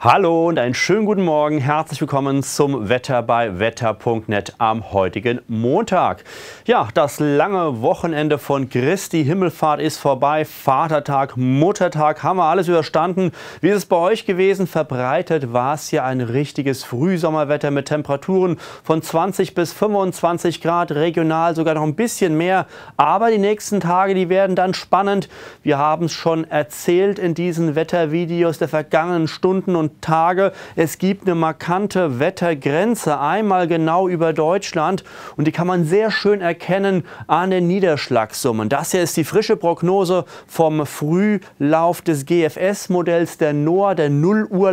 Hallo und einen schönen guten Morgen. Herzlich willkommen zum Wetter bei wetter.net am heutigen Montag. Ja, das lange Wochenende von Christi Himmelfahrt ist vorbei. Vatertag, Muttertag haben wir alles überstanden. Wie ist es bei euch gewesen? Verbreitet war es hier ein richtiges Frühsommerwetter mit Temperaturen von 20 bis 25 Grad, regional sogar noch ein bisschen mehr. Aber die nächsten Tage, die werden dann spannend. Wir haben es schon erzählt in diesen Wettervideos der vergangenen Stunden und und Tage. Es gibt eine markante Wettergrenze, einmal genau über Deutschland und die kann man sehr schön erkennen an den Niederschlagssummen. Das hier ist die frische Prognose vom Frühlauf des GFS-Modells der NOAA, der null uhr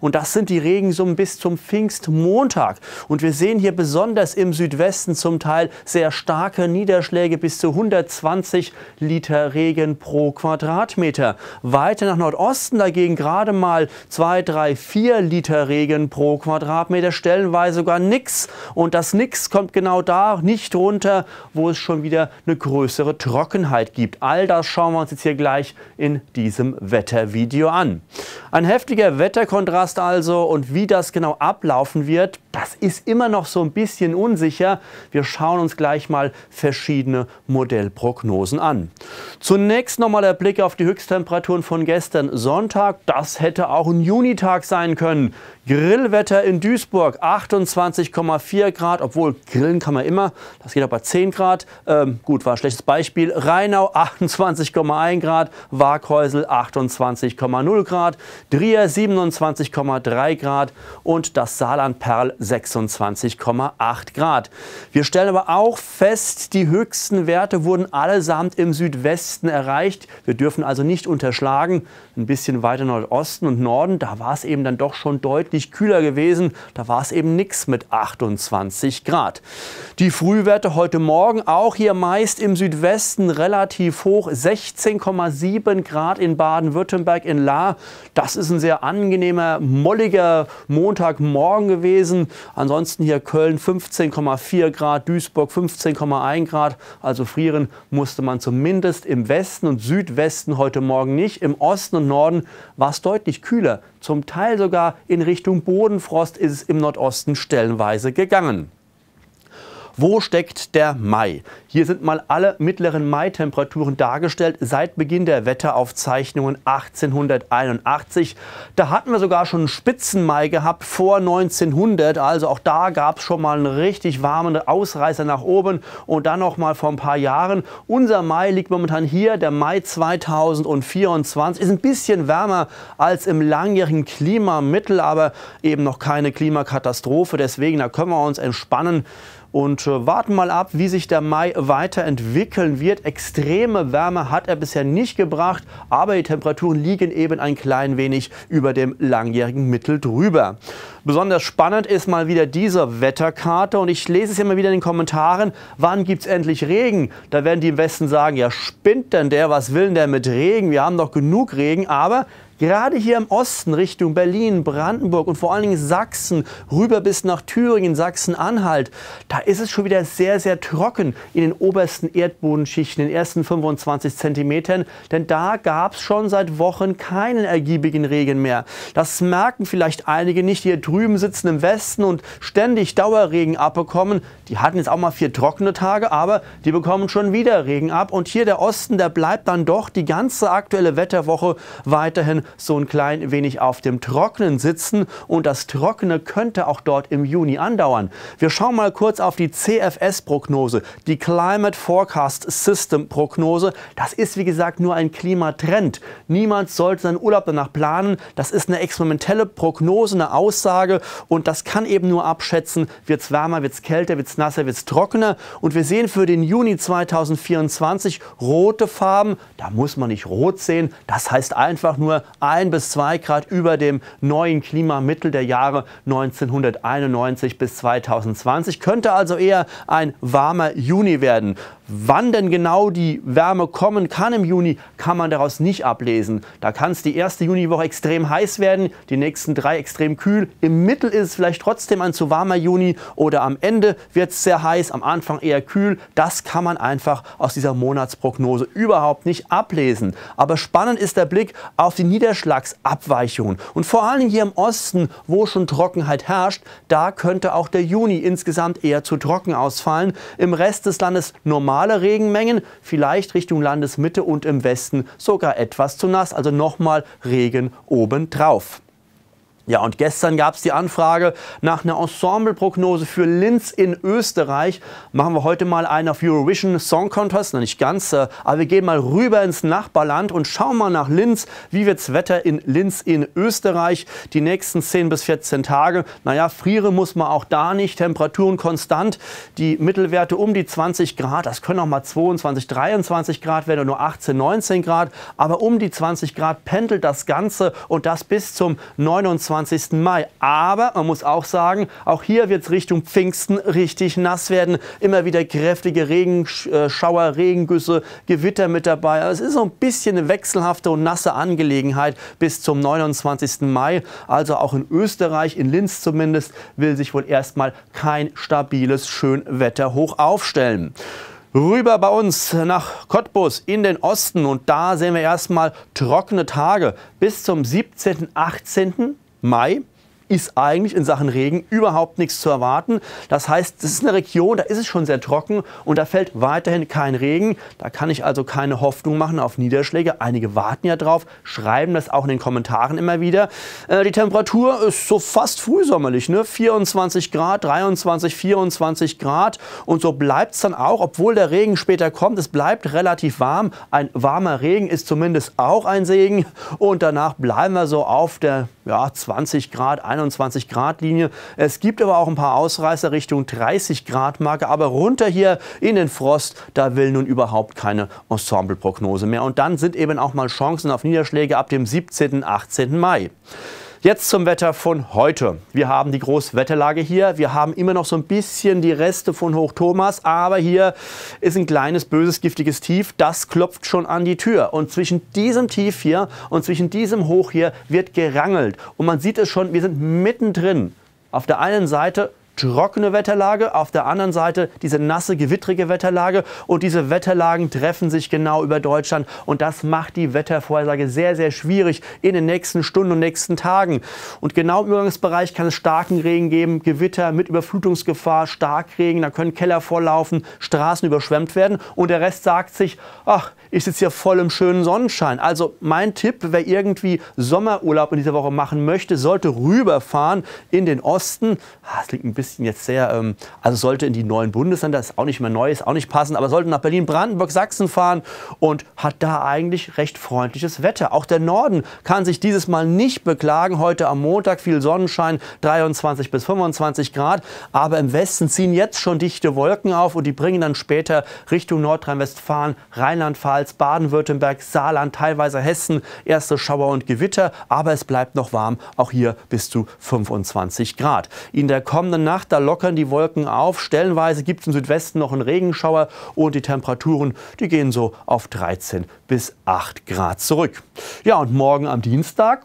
und das sind die Regensummen bis zum Pfingstmontag. Und wir sehen hier besonders im Südwesten zum Teil sehr starke Niederschläge bis zu 120 Liter Regen pro Quadratmeter. Weiter nach Nordosten dagegen gerade mal 2, 3, 4 Liter Regen pro Quadratmeter, stellenweise sogar nix. Und das nix kommt genau da nicht runter, wo es schon wieder eine größere Trockenheit gibt. All das schauen wir uns jetzt hier gleich in diesem Wettervideo an. Ein heftiger Wetterkontrast also und wie das genau ablaufen wird, das ist immer noch so ein bisschen unsicher. Wir schauen uns gleich mal verschiedene Modellprognosen an. Zunächst nochmal der Blick auf die Höchsttemperaturen von gestern Sonntag. Das hätte auch ein Juni Unitag sein können. Grillwetter in Duisburg 28,4 Grad, obwohl grillen kann man immer, das geht aber 10 Grad. Ähm, gut, war ein schlechtes Beispiel. Rheinau 28,1 Grad, Waaghäusel 28,0 Grad, Trier 27,3 Grad und das Saarland-Perl 26,8 Grad. Wir stellen aber auch fest, die höchsten Werte wurden allesamt im Südwesten erreicht. Wir dürfen also nicht unterschlagen. Ein bisschen weiter Nordosten und Norden, da war war es eben dann doch schon deutlich kühler gewesen. Da war es eben nichts mit 28 Grad. Die Frühwerte heute Morgen auch hier meist im Südwesten relativ hoch. 16,7 Grad in Baden-Württemberg in Lahr. Das ist ein sehr angenehmer, molliger Montagmorgen gewesen. Ansonsten hier Köln 15,4 Grad, Duisburg 15,1 Grad. Also frieren musste man zumindest im Westen und Südwesten heute Morgen nicht. Im Osten und Norden war es deutlich kühler. Zum zum Teil sogar in Richtung Bodenfrost ist es im Nordosten stellenweise gegangen. Wo steckt der Mai? Hier sind mal alle mittleren Mai-Temperaturen dargestellt seit Beginn der Wetteraufzeichnungen 1881. Da hatten wir sogar schon einen Spitzenmai gehabt vor 1900. Also auch da gab es schon mal einen richtig warmen Ausreißer nach oben und dann noch mal vor ein paar Jahren. Unser Mai liegt momentan hier, der Mai 2024. Ist ein bisschen wärmer als im langjährigen Klimamittel, aber eben noch keine Klimakatastrophe. Deswegen, da können wir uns entspannen und äh, warten mal ab, wie sich der Mai weiterentwickeln wird. Extreme Wärme hat er bisher nicht gebracht, aber die Temperaturen liegen eben ein klein wenig über dem langjährigen Mittel drüber. Besonders spannend ist mal wieder diese Wetterkarte und ich lese es immer wieder in den Kommentaren, wann gibt es endlich Regen? Da werden die im Westen sagen, ja spinnt denn der, was will denn der mit Regen? Wir haben doch genug Regen, aber Gerade hier im Osten Richtung Berlin, Brandenburg und vor allen Dingen Sachsen rüber bis nach Thüringen, Sachsen-Anhalt, da ist es schon wieder sehr, sehr trocken in den obersten Erdbodenschichten, in den ersten 25 Zentimetern, denn da gab es schon seit Wochen keinen ergiebigen Regen mehr. Das merken vielleicht einige nicht, die hier drüben sitzen im Westen und ständig Dauerregen abbekommen. Die hatten jetzt auch mal vier trockene Tage, aber die bekommen schon wieder Regen ab. Und hier der Osten, der bleibt dann doch die ganze aktuelle Wetterwoche weiterhin so ein klein wenig auf dem Trockenen sitzen. Und das Trockene könnte auch dort im Juni andauern. Wir schauen mal kurz auf die CFS-Prognose, die Climate Forecast System-Prognose. Das ist wie gesagt nur ein Klimatrend. Niemand sollte seinen Urlaub danach planen. Das ist eine experimentelle Prognose, eine Aussage Wetterlage und das kann eben nur abschätzen, wird es wärmer, wird es kälter, wird es nasser, wird es trockener. Und wir sehen für den Juni 2024 rote Farben. Da muss man nicht rot sehen, das heißt einfach nur ein bis zwei Grad über dem neuen Klimamittel der Jahre 1991 bis 2020. Könnte also eher ein warmer Juni werden. Wann denn genau die Wärme kommen kann im Juni, kann man daraus nicht ablesen. Da kann es die erste Juniwoche extrem heiß werden, die nächsten drei extrem kühl. Im Mittel ist es vielleicht trotzdem ein zu warmer Juni oder am Ende wird es sehr heiß, am Anfang eher kühl. Das kann man einfach aus dieser Monatsprognose überhaupt nicht ablesen. Aber spannend ist der Blick auf die Niederschlagsabweichungen. Und vor allem hier im Osten, wo schon Trockenheit herrscht, da könnte auch der Juni insgesamt eher zu trocken ausfallen. Im Rest des Landes normal normale Regenmengen, vielleicht Richtung Landesmitte und im Westen sogar etwas zu nass, also nochmal Regen obendrauf. Ja, und gestern gab es die Anfrage nach einer Ensembleprognose für Linz in Österreich. Machen wir heute mal einen auf Eurovision Song Contest, na nicht ganz, äh, aber wir gehen mal rüber ins Nachbarland und schauen mal nach Linz. Wie wird's Wetter in Linz in Österreich die nächsten 10 bis 14 Tage? Naja, frieren muss man auch da nicht. Temperaturen konstant, die Mittelwerte um die 20 Grad. Das können auch mal 22, 23 Grad werden, nur 18, 19 Grad. Aber um die 20 Grad pendelt das Ganze und das bis zum 29. 21. Mai. Aber man muss auch sagen, auch hier wird es Richtung Pfingsten richtig nass werden. Immer wieder kräftige Regenschauer, äh, Regengüsse, Gewitter mit dabei. Also es ist so ein bisschen eine wechselhafte und nasse Angelegenheit bis zum 29. Mai. Also auch in Österreich, in Linz zumindest, will sich wohl erstmal kein stabiles Schönwetter hoch aufstellen rüber bei uns nach Cottbus in den Osten und da sehen wir erstmal trockene Tage bis zum 17., 18. Mai ist eigentlich in Sachen Regen überhaupt nichts zu erwarten. Das heißt, es ist eine Region, da ist es schon sehr trocken und da fällt weiterhin kein Regen. Da kann ich also keine Hoffnung machen auf Niederschläge. Einige warten ja drauf, schreiben das auch in den Kommentaren immer wieder. Äh, die Temperatur ist so fast frühsommerlich, ne? 24 Grad, 23, 24 Grad und so bleibt es dann auch, obwohl der Regen später kommt. Es bleibt relativ warm. Ein warmer Regen ist zumindest auch ein Segen und danach bleiben wir so auf der ja, 20 Grad, 21 Grad Linie. Es gibt aber auch ein paar Ausreißer Richtung 30 Grad Marke. Aber runter hier in den Frost, da will nun überhaupt keine Ensembleprognose mehr. Und dann sind eben auch mal Chancen auf Niederschläge ab dem 17. 18. Mai. Jetzt zum Wetter von heute. Wir haben die Großwetterlage hier. Wir haben immer noch so ein bisschen die Reste von Hoch Thomas, aber hier ist ein kleines, böses, giftiges Tief. Das klopft schon an die Tür. Und zwischen diesem Tief hier und zwischen diesem Hoch hier wird gerangelt. Und man sieht es schon, wir sind mittendrin. Auf der einen Seite trockene Wetterlage, auf der anderen Seite diese nasse, gewittrige Wetterlage. Und diese Wetterlagen treffen sich genau über Deutschland. Und das macht die Wettervorhersage sehr, sehr schwierig in den nächsten Stunden und nächsten Tagen. Und genau im Übergangsbereich kann es starken Regen geben, Gewitter mit Überflutungsgefahr, Starkregen. Da können Keller vorlaufen, Straßen überschwemmt werden. Und der Rest sagt sich, ach, ich sitze hier voll im schönen Sonnenschein. Also mein Tipp, wer irgendwie Sommerurlaub in dieser Woche machen möchte, sollte rüberfahren in den Osten. Ah, das liegt ein bisschen bisschen jetzt sehr, ähm, also sollte in die neuen Bundesländer, ist auch nicht mehr neu, ist auch nicht passend, aber sollte nach Berlin-Brandenburg, Sachsen fahren und hat da eigentlich recht freundliches Wetter. Auch der Norden kann sich dieses Mal nicht beklagen. Heute am Montag viel Sonnenschein, 23 bis 25 Grad, aber im Westen ziehen jetzt schon dichte Wolken auf und die bringen dann später Richtung Nordrhein-Westfalen, Rheinland-Pfalz, Baden-Württemberg, Saarland, teilweise Hessen erste Schauer und Gewitter, aber es bleibt noch warm, auch hier bis zu 25 Grad. In der kommenden Nacht Nacht, da lockern die Wolken auf. Stellenweise gibt es im Südwesten noch einen Regenschauer und die Temperaturen, die gehen so auf 13 bis 8 Grad zurück. Ja, und morgen am Dienstag,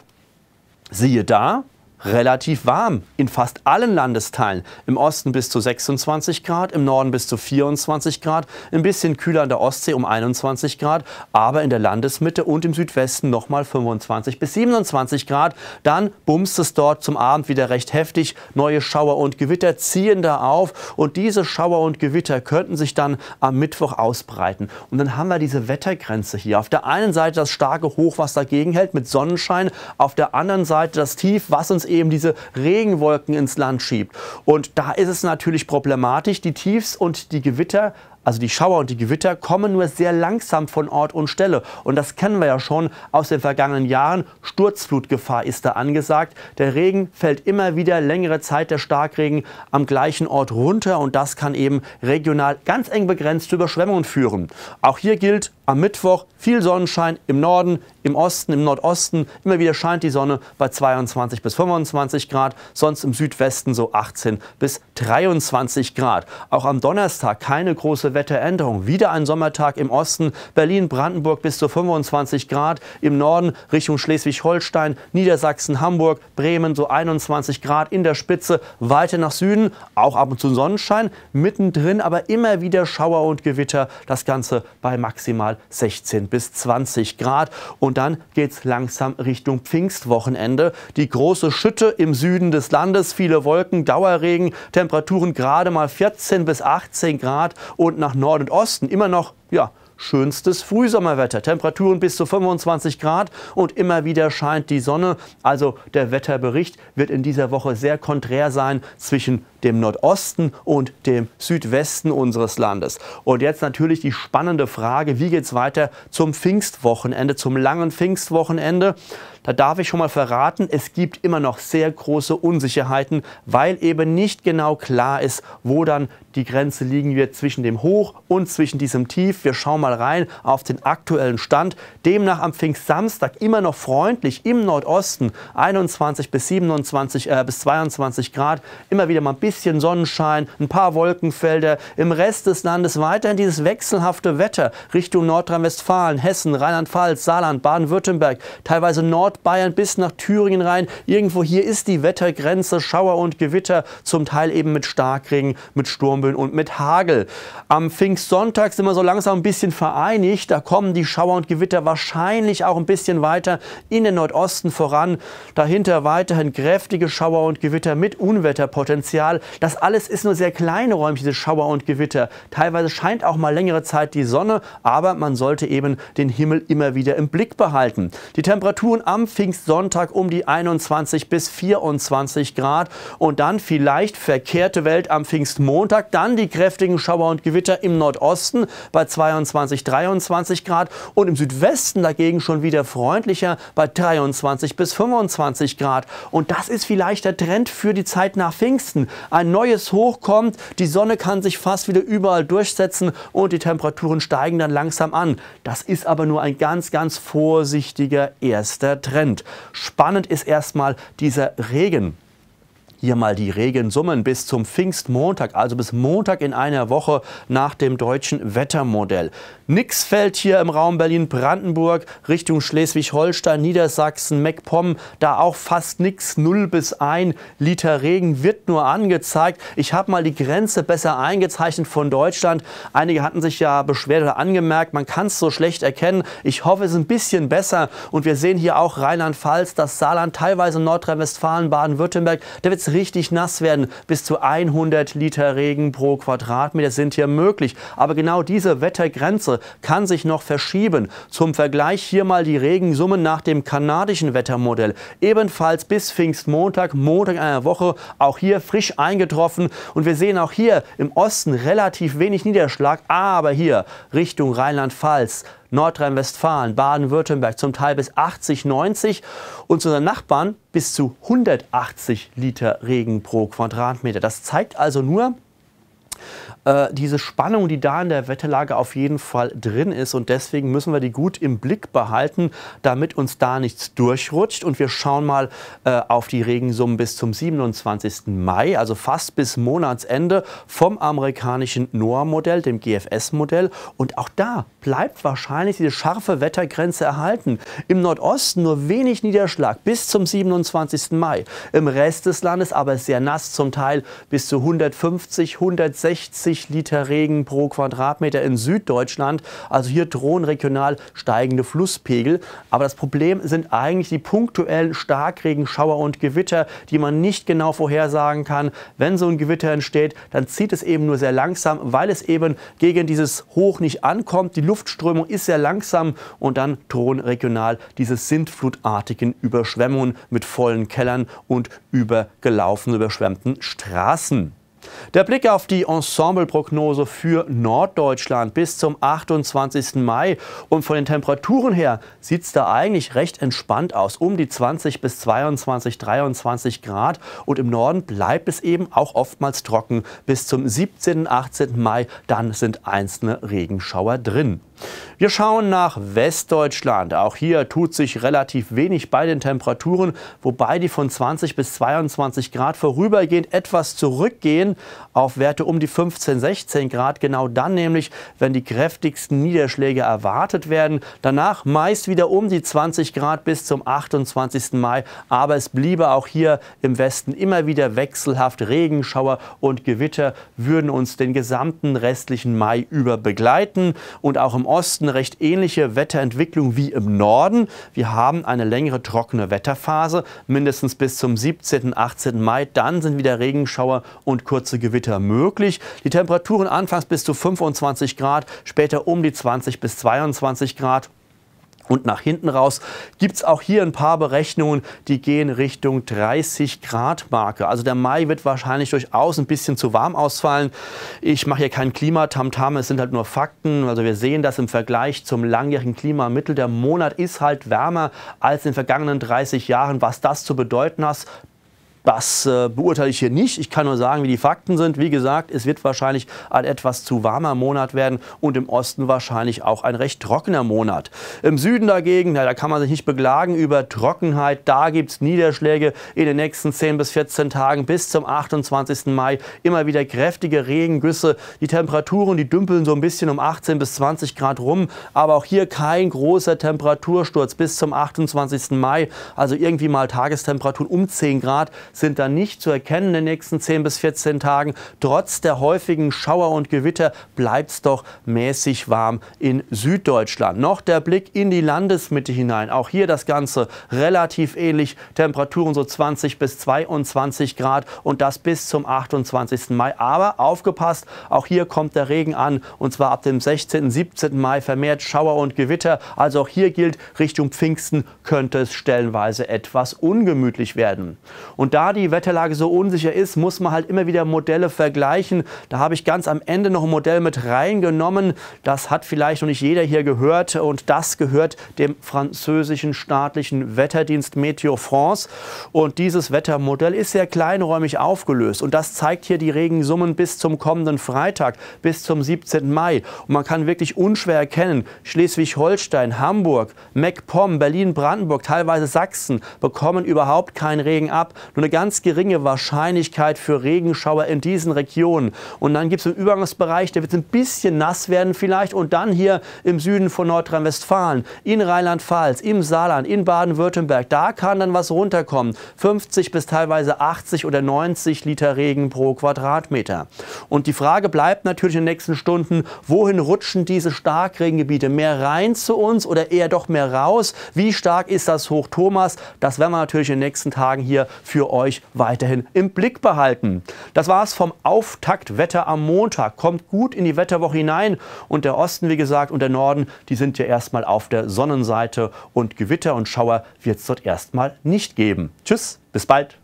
siehe da, relativ warm in fast allen Landesteilen. Im Osten bis zu 26 Grad, im Norden bis zu 24 Grad, ein bisschen kühler an der Ostsee um 21 Grad, aber in der Landesmitte und im Südwesten nochmal 25 bis 27 Grad. Dann bumst es dort zum Abend wieder recht heftig. Neue Schauer und Gewitter ziehen da auf und diese Schauer und Gewitter könnten sich dann am Mittwoch ausbreiten. Und dann haben wir diese Wettergrenze hier. Auf der einen Seite das starke Hochwasser gegenhält mit Sonnenschein, auf der anderen Seite das Tief, was uns eben diese Regenwolken ins Land schiebt. Und da ist es natürlich problematisch. Die Tiefs und die Gewitter also die Schauer und die Gewitter, kommen nur sehr langsam von Ort und Stelle. Und das kennen wir ja schon aus den vergangenen Jahren. Sturzflutgefahr ist da angesagt. Der Regen fällt immer wieder längere Zeit der Starkregen am gleichen Ort runter und das kann eben regional ganz eng begrenzt zu Überschwemmungen führen. Auch hier gilt am Mittwoch viel Sonnenschein im Norden, im Osten, im Nordosten. Immer wieder scheint die Sonne bei 22 bis 25 Grad, sonst im Südwesten so 18 bis 23 Grad. Auch am Donnerstag keine große Wärme. Wetteränderung. Wieder ein Sommertag im Osten, Berlin-Brandenburg bis zu 25 Grad, im Norden Richtung Schleswig-Holstein, Niedersachsen, Hamburg, Bremen so 21 Grad, in der Spitze weiter nach Süden, auch ab und zu Sonnenschein, mittendrin aber immer wieder Schauer und Gewitter, das Ganze bei maximal 16 bis 20 Grad. Und dann geht es langsam Richtung Pfingstwochenende. Die große Schütte im Süden des Landes, viele Wolken, Dauerregen, Temperaturen gerade mal 14 bis 18 Grad und nach nach Nord und Osten immer noch, ja, schönstes Frühsommerwetter. Temperaturen bis zu 25 Grad und immer wieder scheint die Sonne. Also der Wetterbericht wird in dieser Woche sehr konträr sein zwischen dem Nordosten und dem Südwesten unseres Landes. Und jetzt natürlich die spannende Frage, wie geht es weiter zum Pfingstwochenende, zum langen Pfingstwochenende? Da darf ich schon mal verraten, es gibt immer noch sehr große Unsicherheiten, weil eben nicht genau klar ist, wo dann die Grenze liegen wird zwischen dem Hoch und zwischen diesem Tief. Wir schauen mal rein auf den aktuellen Stand. Demnach am Pfingstsamstag immer noch freundlich im Nordosten 21 bis 27 äh, bis 22 Grad, immer wieder mal ein bisschen bisschen Sonnenschein, ein paar Wolkenfelder. Im Rest des Landes weiterhin dieses wechselhafte Wetter Richtung Nordrhein-Westfalen, Hessen, Rheinland-Pfalz, Saarland, Baden-Württemberg, teilweise Nordbayern bis nach Thüringen rein. Irgendwo hier ist die Wettergrenze, Schauer und Gewitter, zum Teil eben mit Starkregen, mit Sturmböen und mit Hagel. Am Pfingstsonntag sind wir so langsam ein bisschen vereinigt. Da kommen die Schauer und Gewitter wahrscheinlich auch ein bisschen weiter in den Nordosten voran. Dahinter weiterhin kräftige Schauer und Gewitter mit Unwetterpotenzial. Das alles ist nur sehr kleine Räumchen, diese Schauer und Gewitter. Teilweise scheint auch mal längere Zeit die Sonne, aber man sollte eben den Himmel immer wieder im Blick behalten. Die Temperaturen am Pfingstsonntag um die 21 bis 24 Grad und dann vielleicht verkehrte Welt am Pfingstmontag, dann die kräftigen Schauer und Gewitter im Nordosten bei 22, 23 Grad und im Südwesten dagegen schon wieder freundlicher bei 23 bis 25 Grad. Und das ist vielleicht der Trend für die Zeit nach Pfingsten ein neues Hoch kommt, die Sonne kann sich fast wieder überall durchsetzen und die Temperaturen steigen dann langsam an. Das ist aber nur ein ganz, ganz vorsichtiger erster Trend. Spannend ist erstmal dieser Regen. Hier mal die Regensummen bis zum Pfingstmontag, also bis Montag in einer Woche nach dem deutschen Wettermodell. Nix fällt hier im Raum Berlin-Brandenburg Richtung Schleswig-Holstein, Niedersachsen, MacPom. Da auch fast nix, 0 bis 1 Liter Regen wird nur angezeigt. Ich habe mal die Grenze besser eingezeichnet von Deutschland. Einige hatten sich ja Beschwerde angemerkt, man kann es so schlecht erkennen. Ich hoffe, es ist ein bisschen besser. Und wir sehen hier auch Rheinland-Pfalz, das Saarland, teilweise Nordrhein-Westfalen, Baden-Württemberg. Da wird richtig nass werden. Bis zu 100 Liter Regen pro Quadratmeter sind hier möglich. Aber genau diese Wettergrenze kann sich noch verschieben. Zum Vergleich hier mal die Regensummen nach dem kanadischen Wettermodell. Ebenfalls bis Pfingstmontag, Montag einer Woche, auch hier frisch eingetroffen. Und wir sehen auch hier im Osten relativ wenig Niederschlag, aber hier Richtung Rheinland-Pfalz Nordrhein-Westfalen, Baden-Württemberg zum Teil bis 80, 90 und zu unseren Nachbarn bis zu 180 Liter Regen pro Quadratmeter. Das zeigt also nur, äh, diese Spannung, die da in der Wetterlage auf jeden Fall drin ist. Und deswegen müssen wir die gut im Blick behalten, damit uns da nichts durchrutscht. Und wir schauen mal äh, auf die Regensummen bis zum 27. Mai, also fast bis Monatsende vom amerikanischen NOAA-Modell, dem GFS-Modell. Und auch da bleibt wahrscheinlich diese scharfe Wettergrenze erhalten. Im Nordosten nur wenig Niederschlag bis zum 27. Mai. Im Rest des Landes aber sehr nass, zum Teil bis zu 150, 160. 60 Liter Regen pro Quadratmeter in Süddeutschland. Also hier drohen regional steigende Flusspegel. Aber das Problem sind eigentlich die punktuellen Starkregenschauer und Gewitter, die man nicht genau vorhersagen kann. Wenn so ein Gewitter entsteht, dann zieht es eben nur sehr langsam, weil es eben gegen dieses Hoch nicht ankommt. Die Luftströmung ist sehr langsam und dann drohen regional diese sintflutartigen Überschwemmungen mit vollen Kellern und übergelaufenen, überschwemmten Straßen. Der Blick auf die Ensembleprognose für Norddeutschland bis zum 28. Mai und von den Temperaturen her sieht es da eigentlich recht entspannt aus. Um die 20 bis 22, 23 Grad und im Norden bleibt es eben auch oftmals trocken. Bis zum 17. 18. Mai, dann sind einzelne Regenschauer drin. Wir schauen nach Westdeutschland. Auch hier tut sich relativ wenig bei den Temperaturen, wobei die von 20 bis 22 Grad vorübergehend etwas zurückgehen auf Werte um die 15, 16 Grad. Genau dann nämlich, wenn die kräftigsten Niederschläge erwartet werden. Danach meist wieder um die 20 Grad bis zum 28. Mai. Aber es bliebe auch hier im Westen immer wieder wechselhaft. Regenschauer und Gewitter würden uns den gesamten restlichen Mai über begleiten. Und auch im Osten recht ähnliche Wetterentwicklung wie im Norden. Wir haben eine längere trockene Wetterphase, mindestens bis zum 17. 18. Mai. Dann sind wieder Regenschauer und kurze Gewitter möglich. Die Temperaturen anfangs bis zu 25 Grad, später um die 20 bis 22 Grad. Und nach hinten raus gibt es auch hier ein paar Berechnungen, die gehen Richtung 30 Grad Marke. Also der Mai wird wahrscheinlich durchaus ein bisschen zu warm ausfallen. Ich mache hier kein Klimatamtam, es sind halt nur Fakten. Also wir sehen das im Vergleich zum langjährigen Klimamittel. Der Monat ist halt wärmer als in den vergangenen 30 Jahren. Was das zu bedeuten hat, das äh, beurteile ich hier nicht. Ich kann nur sagen, wie die Fakten sind. Wie gesagt, es wird wahrscheinlich ein etwas zu warmer Monat werden und im Osten wahrscheinlich auch ein recht trockener Monat. Im Süden dagegen, ja, da kann man sich nicht beklagen über Trockenheit. Da gibt es Niederschläge in den nächsten 10 bis 14 Tagen bis zum 28. Mai. Immer wieder kräftige Regengüsse. Die Temperaturen, die dümpeln so ein bisschen um 18 bis 20 Grad rum. Aber auch hier kein großer Temperatursturz bis zum 28. Mai. Also irgendwie mal Tagestemperaturen um 10 Grad sind dann nicht zu erkennen in den nächsten 10 bis 14 Tagen. Trotz der häufigen Schauer und Gewitter bleibt es doch mäßig warm in Süddeutschland. Noch der Blick in die Landesmitte hinein. Auch hier das Ganze relativ ähnlich. Temperaturen so 20 bis 22 Grad und das bis zum 28. Mai. Aber aufgepasst, auch hier kommt der Regen an und zwar ab dem 16. 17. Mai vermehrt Schauer und Gewitter. Also auch hier gilt, Richtung Pfingsten könnte es stellenweise etwas ungemütlich werden. Und da die Wetterlage so unsicher ist, muss man halt immer wieder Modelle vergleichen. Da habe ich ganz am Ende noch ein Modell mit reingenommen. Das hat vielleicht noch nicht jeder hier gehört und das gehört dem französischen staatlichen Wetterdienst Meteo France. Und dieses Wettermodell ist sehr kleinräumig aufgelöst und das zeigt hier die Regensummen bis zum kommenden Freitag, bis zum 17. Mai. Und man kann wirklich unschwer erkennen, Schleswig-Holstein, Hamburg, Meckpomm, Berlin-Brandenburg, teilweise Sachsen bekommen überhaupt keinen Regen ab. Nur ganz geringe Wahrscheinlichkeit für Regenschauer in diesen Regionen. Und dann gibt es einen Übergangsbereich, der wird ein bisschen nass werden vielleicht. Und dann hier im Süden von Nordrhein-Westfalen, in Rheinland-Pfalz, im Saarland, in Baden-Württemberg, da kann dann was runterkommen. 50 bis teilweise 80 oder 90 Liter Regen pro Quadratmeter. Und die Frage bleibt natürlich in den nächsten Stunden, wohin rutschen diese Starkregengebiete? Mehr rein zu uns oder eher doch mehr raus? Wie stark ist das Hoch Thomas? Das werden wir natürlich in den nächsten Tagen hier für euch euch weiterhin im Blick behalten. Das war's vom Auftaktwetter am Montag. Kommt gut in die Wetterwoche hinein und der Osten, wie gesagt, und der Norden, die sind ja erstmal auf der Sonnenseite und Gewitter und Schauer wird es dort erstmal nicht geben. Tschüss, bis bald.